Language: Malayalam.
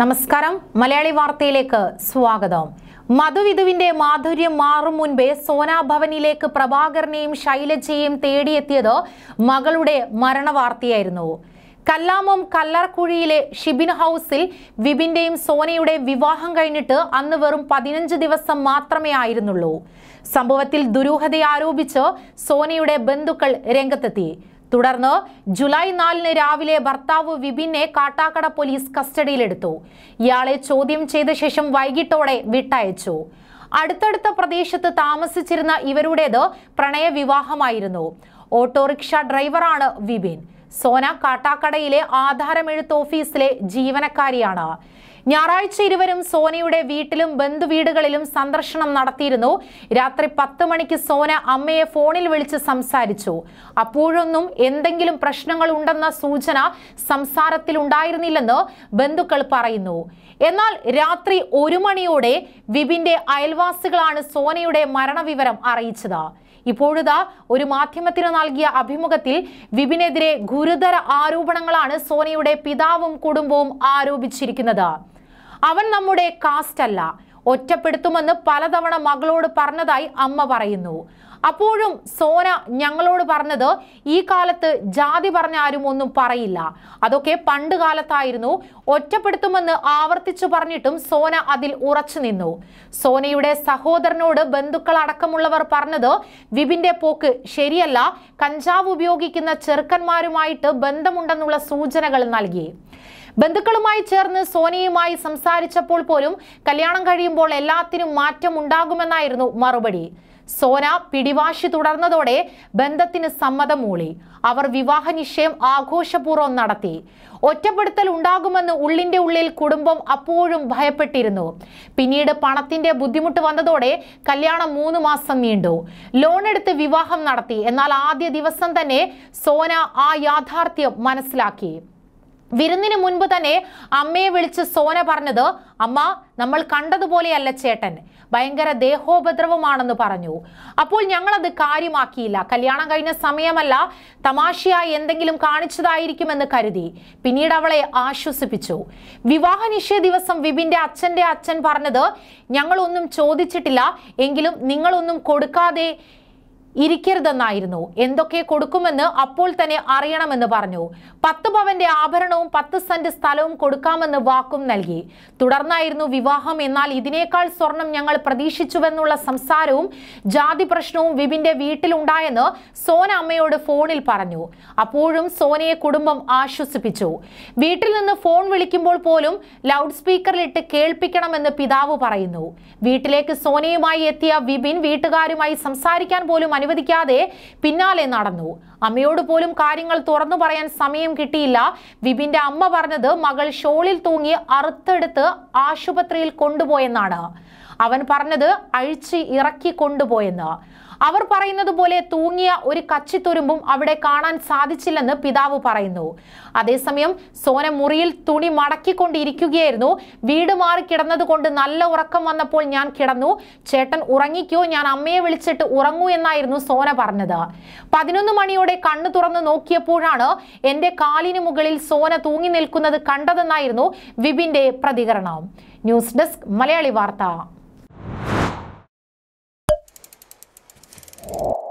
നമസ്കാരം മലയാളി വാർത്തയിലേക്ക് സ്വാഗതം മധുവിധുവിന്റെ മാധുര്യം മാറും മുൻപേ സോനാഭവനിലേക്ക് പ്രഭാകരനെയും ശൈലജയെയും തേടിയെത്തിയത് മകളുടെ മരണവാർത്തയായിരുന്നു കല്ലാമം കല്ലറക്കുഴിയിലെ ഷിബിൻ ഹൗസിൽ വിപിന്റെയും സോനയുടെ വിവാഹം കഴിഞ്ഞിട്ട് അന്ന് വെറും പതിനഞ്ച് ദിവസം മാത്രമേ ആയിരുന്നുള്ളൂ സംഭവത്തിൽ ആരോപിച്ച് സോനയുടെ ബന്ധുക്കൾ രംഗത്തെത്തി തുടർന്ന് ജൂലൈ നാലിന് രാവിലെ ഭർത്താവ് വിപിനെ കാട്ടാക്കട പോലീസ് കസ്റ്റഡിയിലെടുത്തു ഇയാളെ ചോദ്യം ചെയ്ത ശേഷം വൈകിട്ടോടെ വിട്ടയച്ചു അടുത്തടുത്ത പ്രദേശത്ത് താമസിച്ചിരുന്ന ഇവരുടേത് പ്രണയവിവാഹമായിരുന്നു ഓട്ടോറിക്ഷ ഡ്രൈവറാണ് വിപിൻ സോന കാട്ടാക്കടയിലെ ആധാരമെഴുത്ത് ഓഫീസിലെ ജീവനക്കാരിയാണ് ഞായറാഴ്ച ഇരുവരും സോനയുടെ വീട്ടിലും ബന്ധുവീടുകളിലും സന്ദർശനം നടത്തിയിരുന്നു രാത്രി പത്ത് മണിക്ക് സോന അമ്മയെ ഫോണിൽ വിളിച്ച് സംസാരിച്ചു അപ്പോഴൊന്നും എന്തെങ്കിലും പ്രശ്നങ്ങൾ ഉണ്ടെന്ന സൂചന സംസാരത്തിൽ ഉണ്ടായിരുന്നില്ലെന്ന് ബന്ധുക്കൾ പറയുന്നു എന്നാൽ രാത്രി ഒരു മണിയോടെ വിപിന്റെ അയൽവാസികളാണ് സോനയുടെ മരണവിവരം അറിയിച്ചത് ഇപ്പോഴുതാ ഒരു മാധ്യമത്തിന് നൽകിയ അഭിമുഖത്തിൽ വിപിനെതിരെ ഗുരുതര ആരോപണങ്ങളാണ് സോനയുടെ പിതാവും കുടുംബവും ആരോപിച്ചിരിക്കുന്നത് അവൻ നമ്മുടെ കാസ്റ്റ് അല്ല ഒറ്റപ്പെടുത്തുമെന്ന് പലതവണ മകളോട് പറഞ്ഞതായി അമ്മ പറയുന്നു അപ്പോഴും സോന ഞങ്ങളോട് പറഞ്ഞത് ഈ കാലത്ത് ജാതി പറഞ്ഞ ആരും ഒന്നും പറയില്ല അതൊക്കെ പണ്ട് കാലത്തായിരുന്നു ഒറ്റപ്പെടുത്തുമെന്ന് ആവർത്തിച്ചു പറഞ്ഞിട്ടും സോന അതിൽ ഉറച്ചു നിന്നു സോനയുടെ സഹോദരനോട് ബന്ധുക്കൾ അടക്കമുള്ളവർ പറഞ്ഞത് വിപിന്റെ പോക്ക് ശരിയല്ല കഞ്ചാവ് ഉപയോഗിക്കുന്ന ചെറുക്കന്മാരുമായിട്ട് ബന്ധമുണ്ടെന്നുള്ള സൂചനകൾ നൽകി ബന്ധുക്കളുമായി ചേർന്ന് സോനിയുമായി സംസാരിച്ചപ്പോൾ പോലും കല്യാണം കഴിയുമ്പോൾ എല്ലാത്തിനും മാറ്റം ഉണ്ടാകുമെന്നായിരുന്നു മറുപടി സോന പിടിവാശി തുടർന്നതോടെ ബന്ധത്തിന് സമ്മതം മൂളി അവർ വിവാഹ നിശ്ചയം ആഘോഷപൂർവ്വം നടത്തി ഒറ്റപ്പെടുത്തൽ ഉണ്ടാകുമെന്ന് ഉള്ളിന്റെ ഉള്ളിൽ കുടുംബം അപ്പോഴും ഭയപ്പെട്ടിരുന്നു പിന്നീട് പണത്തിന്റെ ബുദ്ധിമുട്ട് വന്നതോടെ കല്യാണം മൂന്ന് മാസം നീണ്ടു ലോൺ എടുത്ത് വിവാഹം നടത്തി എന്നാൽ ആദ്യ ദിവസം തന്നെ സോന ആ യാഥാർത്ഥ്യം മനസ്സിലാക്കി വിരുന്നിന് മുൻപ് തന്നെ അമ്മയെ വിളിച്ച് സോന പറഞ്ഞത് അമ്മ നമ്മൾ കണ്ടതുപോലെയല്ല ചേട്ടൻ ഭയങ്കര ദേഹോപദ്രവമാണെന്ന് പറഞ്ഞു അപ്പോൾ ഞങ്ങളത് കാര്യമാക്കിയില്ല കല്യാണം കഴിഞ്ഞ സമയമല്ല തമാശയായി എന്തെങ്കിലും കാണിച്ചതായിരിക്കുമെന്ന് കരുതി പിന്നീട് അവളെ ആശ്വസിപ്പിച്ചു വിവാഹ നിശ്ചയ ദിവസം വിപിന്റെ അച്ഛന്റെ അച്ഛൻ പറഞ്ഞത് ഞങ്ങളൊന്നും ചോദിച്ചിട്ടില്ല എങ്കിലും നിങ്ങളൊന്നും കൊടുക്കാതെ ഇരിക്കരുതെന്നായിരുന്നു എന്തൊക്കെ കൊടുക്കുമെന്ന് അപ്പോൾ തന്നെ അറിയണമെന്ന് പറഞ്ഞു പത്ത് പവന്റെ ആഭരണവും പത്ത് സെന്റ് സ്ഥലവും കൊടുക്കാമെന്ന് വാക്കും നൽകി തുടർന്നായിരുന്നു വിവാഹം എന്നാൽ ഇതിനേക്കാൾ സ്വർണം ഞങ്ങൾ പ്രതീക്ഷിച്ചുവെന്നുള്ള സംസാരവും ജാതി പ്രശ്നവും വിപിന്റെ വീട്ടിലുണ്ടായെന്ന് സോന അമ്മയോട് ഫോണിൽ പറഞ്ഞു അപ്പോഴും സോനയെ കുടുംബം ആശ്വസിപ്പിച്ചു വീട്ടിൽ നിന്ന് ഫോൺ വിളിക്കുമ്പോൾ പോലും ലൗഡ് സ്പീക്കറിലിട്ട് കേൾപ്പിക്കണമെന്ന് പിതാവ് പറയുന്നു വീട്ടിലേക്ക് സോനയുമായി എത്തിയ വിപിൻ വീട്ടുകാരുമായി സംസാരിക്കാൻ പോലും അനുവദിക്കാതെ പിന്നാലെ നടന്നു അമ്മയോട് പോലും കാര്യങ്ങൾ തുറന്നു പറയാൻ സമയം കിട്ടിയില്ല വിപിന്റെ അമ്മ പറഞ്ഞത് മകൾ ഷോളിൽ തൂങ്ങി അറുത്തെടുത്ത് ആശുപത്രിയിൽ കൊണ്ടുപോയെന്നാണ് അവൻ പറഞ്ഞത് അഴിച്ച് ഇറക്കി കൊണ്ടുപോയെന്ന് അവർ പറയുന്നത് പോലെ തൂങ്ങിയ ഒരു കച്ചിത്തുരുമ്പും അവിടെ കാണാൻ സാധിച്ചില്ലെന്ന് പിതാവ് പറയുന്നു അതേസമയം സോന മുറിയിൽ തുണി മടക്കിക്കൊണ്ടിരിക്കുകയായിരുന്നു വീട് മാറി കിടന്നതുകൊണ്ട് നല്ല ഉറക്കം വന്നപ്പോൾ ഞാൻ കിടന്നു ചേട്ടൻ ഉറങ്ങിക്കോ ഞാൻ അമ്മയെ വിളിച്ചിട്ട് ഉറങ്ങൂ എന്നായിരുന്നു സോന പറഞ്ഞത് പതിനൊന്ന് മണിയോടെ കണ്ണു തുറന്ന് നോക്കിയപ്പോഴാണ് എൻ്റെ കാലിന് മുകളിൽ സോന തൂങ്ങി നിൽക്കുന്നത് കണ്ടതെന്നായിരുന്നു വിപിന്റെ പ്രതികരണം ന്യൂസ് ഡെസ്ക് മലയാളി വാർത്ത you